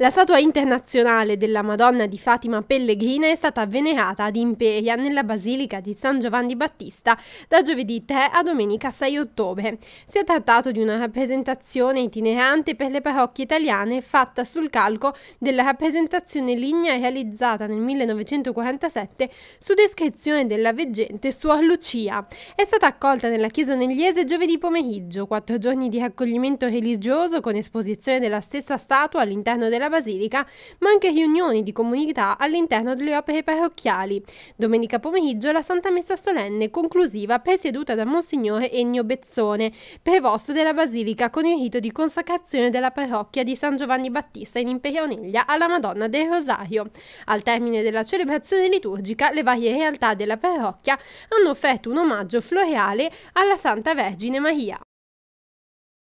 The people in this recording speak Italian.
La statua internazionale della Madonna di Fatima Pellegrina è stata venerata ad Imperia nella Basilica di San Giovanni Battista da giovedì 3 a domenica 6 ottobre. Si è trattato di una rappresentazione itinerante per le parrocchie italiane fatta sul calco della rappresentazione lignea realizzata nel 1947 su descrizione della veggente Suor Lucia. È stata accolta nella chiesa negliese giovedì pomeriggio, quattro giorni di raccoglimento religioso con esposizione della stessa statua all'interno della basilica, ma anche riunioni di comunità all'interno delle opere parrocchiali. Domenica pomeriggio la Santa Messa solenne conclusiva presieduta da Monsignore Ennio Bezzone, prevosto della basilica con il rito di consacrazione della parrocchia di San Giovanni Battista in Imperia Oneglia alla Madonna del Rosario. Al termine della celebrazione liturgica le varie realtà della parrocchia hanno offerto un omaggio floreale alla Santa Vergine Maria.